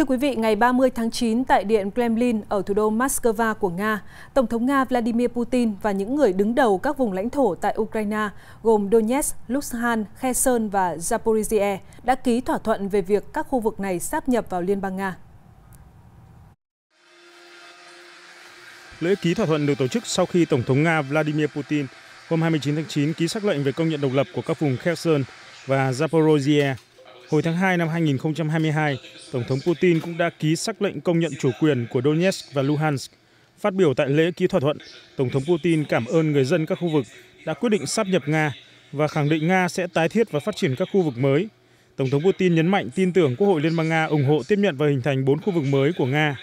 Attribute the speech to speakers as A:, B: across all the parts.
A: Thưa quý vị, ngày 30 tháng 9 tại Điện Kremlin ở thủ đô Moscow của Nga, Tổng thống Nga Vladimir Putin và những người đứng đầu các vùng lãnh thổ tại Ukraine gồm Donetsk, Luhansk, Kherson và Zaporizhia đã ký thỏa thuận về việc các khu vực này sáp nhập vào Liên bang Nga.
B: Lễ ký thỏa thuận được tổ chức sau khi Tổng thống Nga Vladimir Putin hôm 29 tháng 9 ký sắc lệnh về công nhận độc lập của các vùng Kherson và Zaporizhia Hồi tháng 2 năm 2022, Tổng thống Putin cũng đã ký sắc lệnh công nhận chủ quyền của Donetsk và Luhansk. Phát biểu tại lễ ký thỏa thuận, Tổng thống Putin cảm ơn người dân các khu vực đã quyết định sáp nhập Nga và khẳng định Nga sẽ tái thiết và phát triển các khu vực mới. Tổng thống Putin nhấn mạnh tin tưởng Quốc hội Liên bang Nga ủng hộ tiếp nhận và hình thành 4 khu vực mới của Nga.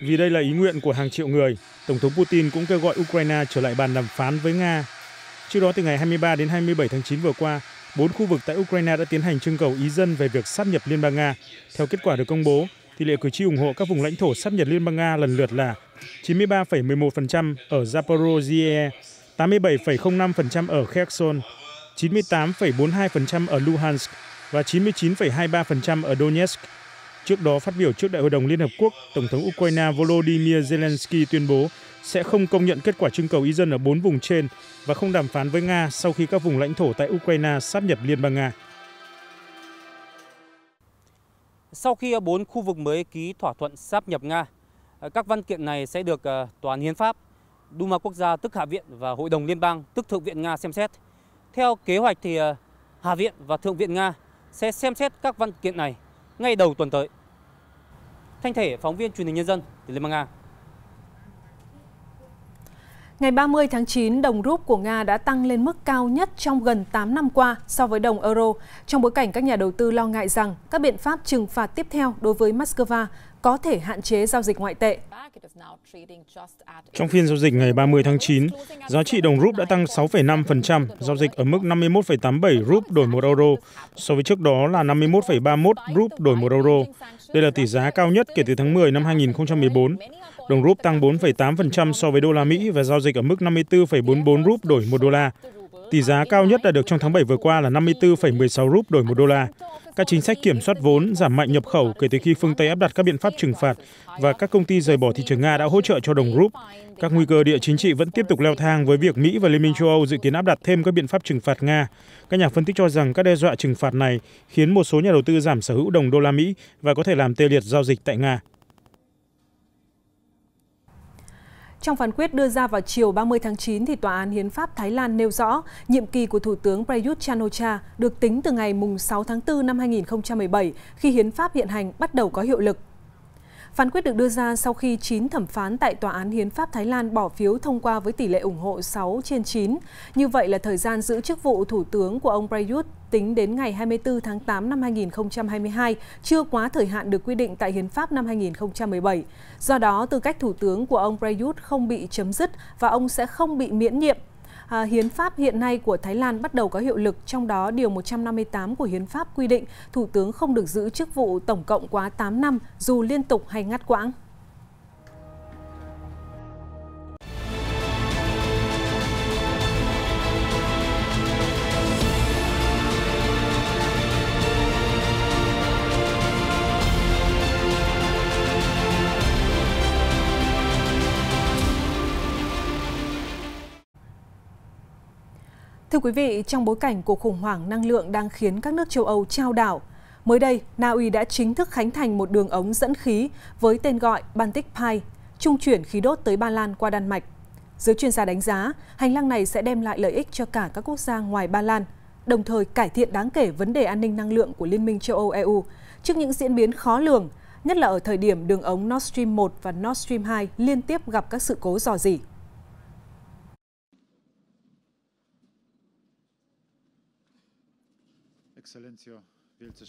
B: Vì đây là ý nguyện của hàng triệu người, Tổng thống Putin cũng kêu gọi Ukraine trở lại bàn đàm phán với Nga. Trước đó từ ngày 23 đến 27 tháng 9 vừa qua, Bốn khu vực tại Ukraine đã tiến hành trưng cầu ý dân về việc sắp nhập Liên bang Nga. Theo kết quả được công bố, tỷ lệ cử tri ủng hộ các vùng lãnh thổ sắp nhập Liên bang Nga lần lượt là 93,11% ở Zaporozhye, 87,05% ở Kherson, 98,42% ở Luhansk và 99,23% ở Donetsk. Trước đó phát biểu trước Đại hội đồng Liên Hợp Quốc, Tổng thống Ukraine Volodymyr Zelensky tuyên bố sẽ không công nhận kết quả trưng cầu ý dân ở bốn vùng trên và không đàm phán với Nga sau khi các vùng lãnh thổ tại Ukraine sáp nhập Liên bang Nga. Sau khi bốn khu vực mới ký thỏa thuận sáp nhập Nga, các văn kiện này sẽ được ờ, Tòa án Hiến pháp, Duma Quốc gia tức Hạ viện và Hội đồng Liên bang tức Thượng viện Nga xem xét. Theo kế hoạch thì ờ, Hạ viện và Thượng viện Nga sẽ xem xét các văn kiện này ngay đầu tuần tới. Thanh Thể, phóng viên truyền hình nhân dân từ Liên bang Nga.
A: Ngày 30 tháng 9, đồng rúp của Nga đã tăng lên mức cao nhất trong gần 8 năm qua so với đồng euro, trong bối cảnh các nhà đầu tư lo ngại rằng các biện pháp trừng phạt tiếp theo đối với Moscow có thể hạn chế giao dịch ngoại tệ.
B: Trong phiên giao dịch ngày 30 tháng 9, giá trị đồng rúp đã tăng 6,5%, giao dịch ở mức 51,87 rúp đổi 1 euro, so với trước đó là 51,31 rúp đổi 1 euro. Đây là tỷ giá cao nhất kể từ tháng 10 năm 2014. Đồng rúp tăng 4,8% so với đô la Mỹ và giao dịch ở mức 54,44 rúp đổi 1 đô la. Tỷ giá cao nhất đã được trong tháng 7 vừa qua là 54,16 rúp đổi 1 đô la. Các chính sách kiểm soát vốn giảm mạnh nhập khẩu kể từ khi phương Tây áp đặt các biện pháp trừng phạt và các công ty rời bỏ thị trường Nga đã hỗ trợ cho đồng rúp. Các nguy cơ địa chính trị vẫn tiếp tục leo thang với việc Mỹ và Liên minh châu Âu dự kiến áp đặt thêm các biện pháp trừng phạt Nga. Các nhà phân tích cho rằng các đe dọa trừng phạt này khiến một số nhà đầu tư giảm sở hữu đồng đô la Mỹ và có thể làm tê liệt giao dịch tại Nga.
A: Trong phán quyết đưa ra vào chiều 30 tháng 9, thì Tòa án Hiến pháp Thái Lan nêu rõ nhiệm kỳ của Thủ tướng Prayut chan o cha được tính từ ngày 6 tháng 4 năm 2017 khi Hiến pháp hiện hành bắt đầu có hiệu lực. Phán quyết được đưa ra sau khi 9 thẩm phán tại Tòa án Hiến pháp Thái Lan bỏ phiếu thông qua với tỷ lệ ủng hộ 6 trên 9. Như vậy là thời gian giữ chức vụ Thủ tướng của ông Prayut tính đến ngày 24 tháng 8 năm 2022, chưa quá thời hạn được quy định tại Hiến pháp năm 2017. Do đó, tư cách Thủ tướng của ông Prayut không bị chấm dứt và ông sẽ không bị miễn nhiệm À, hiến pháp hiện nay của Thái Lan bắt đầu có hiệu lực, trong đó điều 158 của hiến pháp quy định thủ tướng không được giữ chức vụ tổng cộng quá 8 năm dù liên tục hay ngắt quãng. Thưa quý vị, trong bối cảnh cuộc khủng hoảng năng lượng đang khiến các nước châu Âu trao đảo, mới đây Na Uy đã chính thức khánh thành một đường ống dẫn khí với tên gọi Baltic Pipe, trung chuyển khí đốt tới Ba Lan qua Đan Mạch. Giới chuyên gia đánh giá, hành lang này sẽ đem lại lợi ích cho cả các quốc gia ngoài Ba Lan, đồng thời cải thiện đáng kể vấn đề an ninh năng lượng của Liên minh châu Âu EU trước những diễn biến khó lường, nhất là ở thời điểm đường ống Nord Stream 1 và Nord Stream 2 liên tiếp gặp các sự cố dò dỉ.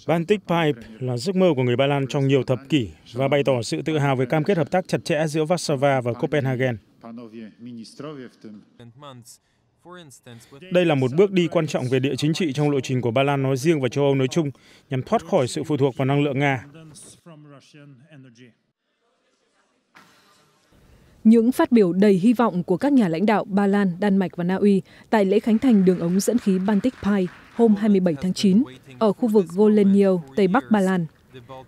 B: Baltic Pipe là giấc mơ của người Ba Lan trong nhiều thập kỷ và bày tỏ sự tự hào về cam kết hợp tác chặt chẽ giữa Warsaw và Copenhagen. Đây là một bước đi quan trọng về địa chính trị trong lộ trình của Ba Lan nói riêng và châu Âu nói chung nhằm thoát khỏi sự phụ thuộc vào năng lượng Nga.
A: Những phát biểu đầy hy vọng của các nhà lãnh đạo Ba Lan, Đan Mạch và Na Uy tại lễ khánh thành đường ống dẫn khí Baltic Pipe hôm 27 tháng 9 ở khu vực Golenio, Tây Bắc Ba Lan.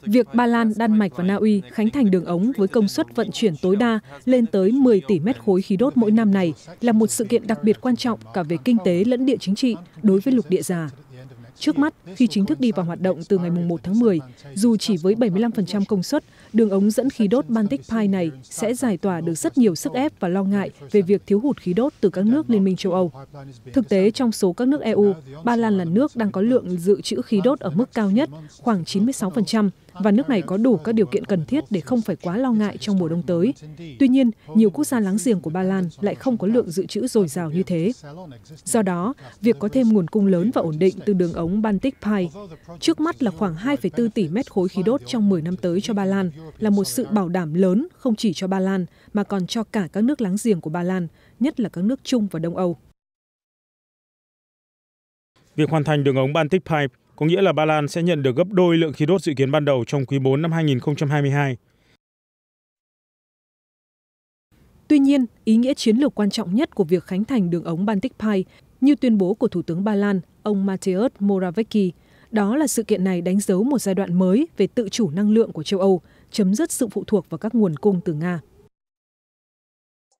A: Việc Ba Lan, Đan Mạch và Na Uy khánh thành đường ống với công suất vận chuyển tối đa lên tới 10 tỷ mét khối khí đốt mỗi năm này là một sự kiện đặc biệt quan trọng cả về kinh tế lẫn địa chính trị đối với lục địa già. Trước mắt, khi chính thức đi vào hoạt động từ ngày 1 tháng 10, dù chỉ với 75% công suất, đường ống dẫn khí đốt Baltic Pipe này sẽ giải tỏa được rất nhiều sức ép và lo ngại về việc thiếu hụt khí đốt từ các nước Liên minh châu Âu. Thực tế, trong số các nước EU, Ba Lan là nước đang có lượng dự trữ khí đốt ở mức cao nhất, khoảng 96%, và nước này có đủ các điều kiện cần thiết để không phải quá lo ngại trong mùa đông tới. Tuy nhiên, nhiều quốc gia láng giềng của Ba Lan lại không có lượng dự trữ dồi dào như thế. Do đó, việc có thêm nguồn cung lớn và ổn định từ đường ống Baltic Pipe, trước mắt là khoảng 2,4 tỷ mét khối khí đốt trong 10 năm tới cho Ba Lan, là một sự bảo đảm lớn không chỉ cho Ba Lan mà còn cho cả các nước láng giềng của Ba Lan, nhất là các nước Trung và Đông Âu.
B: Việc hoàn thành đường ống Baltic Pipe có nghĩa là ba lan sẽ nhận được gấp đôi lượng khí đốt dự kiến ban đầu trong quý iv năm 2022.
A: Tuy nhiên, ý nghĩa chiến lược quan trọng nhất của việc khánh thành đường ống Baltic Pipe, như tuyên bố của Thủ tướng Ba Lan, ông Mateusz Morawiecki, đó là sự kiện này đánh dấu một giai đoạn mới về tự chủ năng lượng của châu Âu, chấm dứt sự phụ thuộc vào các nguồn cung từ Nga.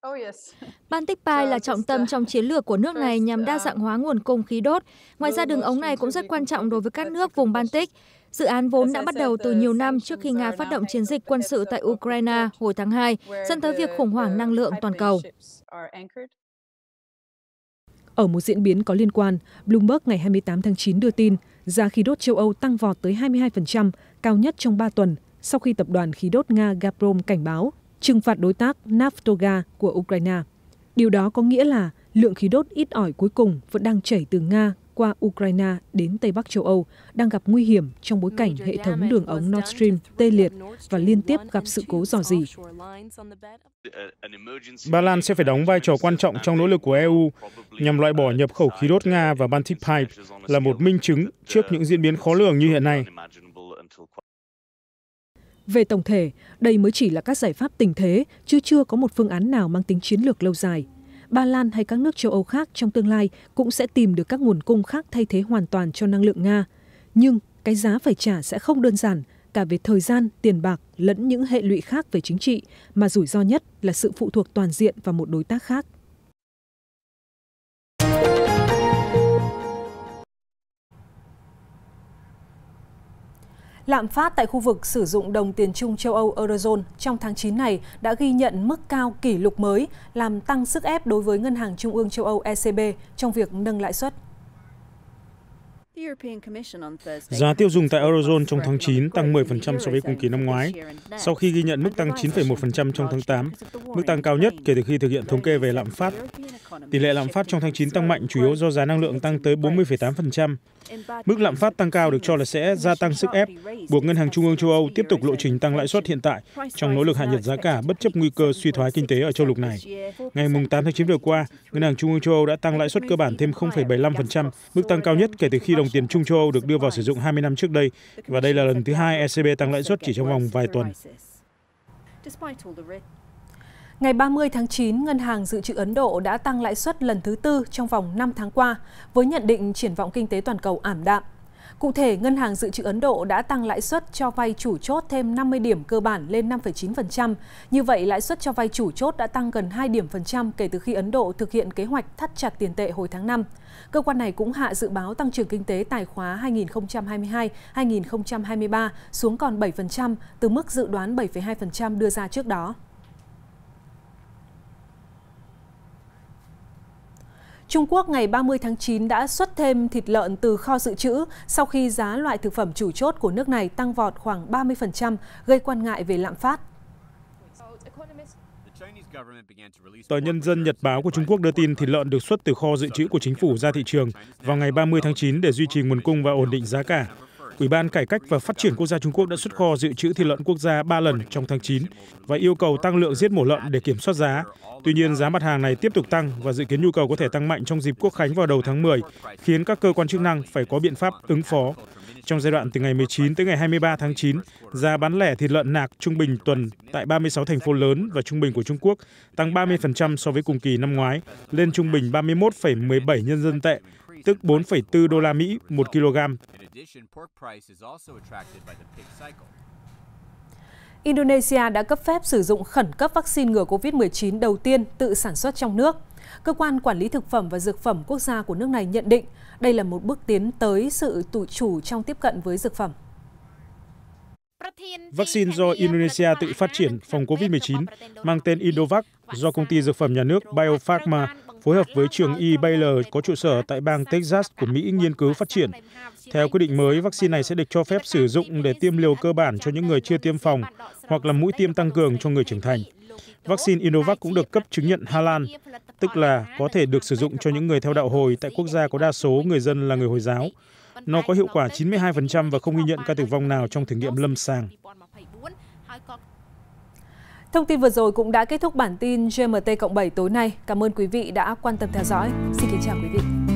A: Oh, Baltic Pipe là trọng tâm trong chiến lược của nước này nhằm đa dạng hóa nguồn cung khí đốt. Ngoài ra đường ống này cũng rất quan trọng đối với các nước vùng Baltic. Dự án vốn đã bắt đầu từ nhiều năm trước khi Nga phát động chiến dịch quân sự tại Ukraine hồi tháng 2, dẫn tới việc khủng hoảng năng lượng toàn cầu. Ở một diễn biến có liên quan, Bloomberg ngày 28 tháng 9 đưa tin giá khí đốt châu Âu tăng vọt tới 22%, cao nhất trong 3 tuần, sau khi tập đoàn khí đốt Nga Gazprom cảnh báo trừng phạt đối tác Naftoga của Ukraine. Điều đó có nghĩa là lượng khí đốt ít ỏi cuối cùng vẫn đang chảy từ Nga qua Ukraine đến Tây Bắc châu Âu đang gặp nguy hiểm trong bối cảnh hệ thống đường ống Nord Stream tê liệt và liên tiếp gặp sự cố dò dỉ.
B: Ba Lan sẽ phải đóng vai trò quan trọng trong nỗ lực của EU nhằm loại bỏ nhập khẩu khí đốt Nga và Baltic Pipe là một minh chứng trước những diễn biến khó lường như hiện nay
A: về tổng thể đây mới chỉ là các giải pháp tình thế chứ chưa có một phương án nào mang tính chiến lược lâu dài ba lan hay các nước châu âu khác trong tương lai cũng sẽ tìm được các nguồn cung khác thay thế hoàn toàn cho năng lượng nga nhưng cái giá phải trả sẽ không đơn giản cả về thời gian tiền bạc lẫn những hệ lụy khác về chính trị mà rủi ro nhất là sự phụ thuộc toàn diện vào một đối tác khác Lạm phát tại khu vực sử dụng đồng tiền chung châu Âu Eurozone trong tháng 9 này đã ghi nhận mức cao kỷ lục mới, làm tăng sức ép đối với Ngân hàng Trung ương châu Âu ECB trong việc nâng lãi suất. Giá
B: tiêu dùng tại Eurozone trong tháng 9 tăng 10% so với cùng kỳ năm ngoái, sau khi ghi nhận mức tăng 9,1% trong tháng 8, mức tăng cao nhất kể từ khi thực hiện thống kê về lạm phát. Tỷ lệ lạm phát trong tháng 9 tăng mạnh chủ yếu do giá năng lượng tăng tới 40,8%. Mức lạm phát tăng cao được cho là sẽ gia tăng sức ép, buộc Ngân hàng Trung ương châu Âu tiếp tục lộ trình tăng lãi suất hiện tại trong nỗ lực hạ nhiệt giá cả bất chấp nguy cơ suy thoái kinh tế ở châu lục này. Ngày 8 tháng 9 vừa qua, Ngân hàng Trung ương châu Âu đã tăng lãi suất cơ bản thêm 0,75%, mức tăng cao nhất kể từ khi đồng đồng tiền chung châu Âu được đưa vào sử dụng 20 năm trước đây và đây là lần thứ hai ECB tăng lãi suất chỉ trong vòng vài tuần.
A: Ngày 30 tháng 9, Ngân hàng Dự trữ Ấn Độ đã tăng lãi suất lần thứ tư trong vòng 5 tháng qua, với nhận định triển vọng kinh tế toàn cầu ảm đạm. Cụ thể, Ngân hàng Dự trữ Ấn Độ đã tăng lãi suất cho vay chủ chốt thêm 50 điểm cơ bản lên 5,9%. Như vậy, lãi suất cho vay chủ chốt đã tăng gần 2 điểm phần trăm kể từ khi Ấn Độ thực hiện kế hoạch thắt chặt tiền tệ hồi tháng 5. Cơ quan này cũng hạ dự báo tăng trưởng kinh tế tài khóa 2022-2023 xuống còn 7% từ mức dự đoán 7,2% đưa ra trước đó. Trung Quốc ngày 30 tháng 9 đã xuất thêm thịt lợn từ kho dự trữ sau khi giá loại thực phẩm chủ chốt của nước này tăng vọt khoảng 30%, gây quan ngại về lạm phát.
B: Tờ Nhân dân Nhật báo của Trung Quốc đưa tin thịt lợn được xuất từ kho dự trữ của chính phủ ra thị trường vào ngày 30 tháng 9 để duy trì nguồn cung và ổn định giá cả. Ủy ban Cải cách và Phát triển Quốc gia Trung Quốc đã xuất kho dự trữ thịt lợn quốc gia ba lần trong tháng chín và yêu cầu tăng lượng giết mổ lợn để kiểm soát giá. Tuy nhiên, giá mặt hàng này tiếp tục tăng và dự kiến nhu cầu có thể tăng mạnh trong dịp Quốc khánh vào đầu tháng 10, khiến các cơ quan chức năng phải có biện pháp ứng phó. Trong giai đoạn từ ngày 19 tới ngày 23 tháng 9, giá bán lẻ thịt lợn nạc trung bình tuần tại 36 thành phố lớn và trung bình của Trung Quốc tăng 30% so với cùng kỳ năm ngoái, lên trung bình 31,17 nhân dân tệ, tức 4,4 đô la Mỹ một kg.
A: Indonesia đã cấp phép sử dụng khẩn cấp vaccine ngừa COVID-19 đầu tiên tự sản xuất trong nước. Cơ quan Quản lý Thực phẩm và Dược phẩm quốc gia của nước này nhận định đây là một bước tiến tới sự tự chủ trong tiếp cận với dược phẩm.
B: Vaccine do Indonesia tự phát triển phòng COVID-19 mang tên Indovac do công ty dược phẩm nhà nước Biopharma phối hợp với trường Y e. Baylor có trụ sở tại bang Texas của Mỹ nghiên cứu phát triển. Theo quyết định mới, vaccine này sẽ được cho phép sử dụng để tiêm liều cơ bản cho những người chưa tiêm phòng hoặc là mũi tiêm tăng cường cho người trưởng thành. Vaccine Inovac cũng được cấp chứng nhận halal, tức là có thể được sử dụng cho những người theo đạo hồi tại quốc gia có đa số người dân là người Hồi giáo. Nó có hiệu quả 92% và không ghi nhận ca tử vong nào trong thử nghiệm lâm sàng.
A: Thông tin vừa rồi cũng đã kết thúc bản tin GMT cộng 7 tối nay. Cảm ơn quý vị đã quan tâm theo dõi. Xin kính chào quý vị.